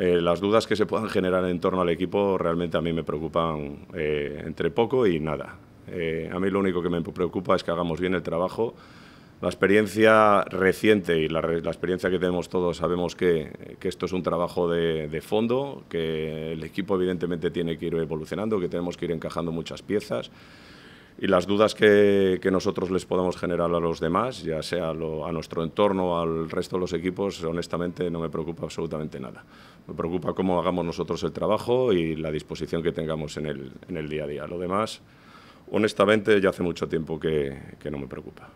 Eh, las dudas que se puedan generar en torno al equipo realmente a mí me preocupan eh, entre poco y nada. Eh, a mí lo único que me preocupa es que hagamos bien el trabajo. La experiencia reciente y la, experiencia que tenemos todos sabemos que, esto es un trabajo de, de, fondo, que el equipo evidentemente tiene que ir evolucionando, que tenemos que ir encajando muchas piezas y las dudas que, nosotros les podamos generar a los demás, ya sea a nuestro entorno, al resto de los equipos, honestamente no me preocupa absolutamente nada. Me preocupa cómo hagamos nosotros el trabajo y la disposición que tengamos en el, día a día. Lo demás, honestamente, ya hace mucho tiempo que no me preocupa.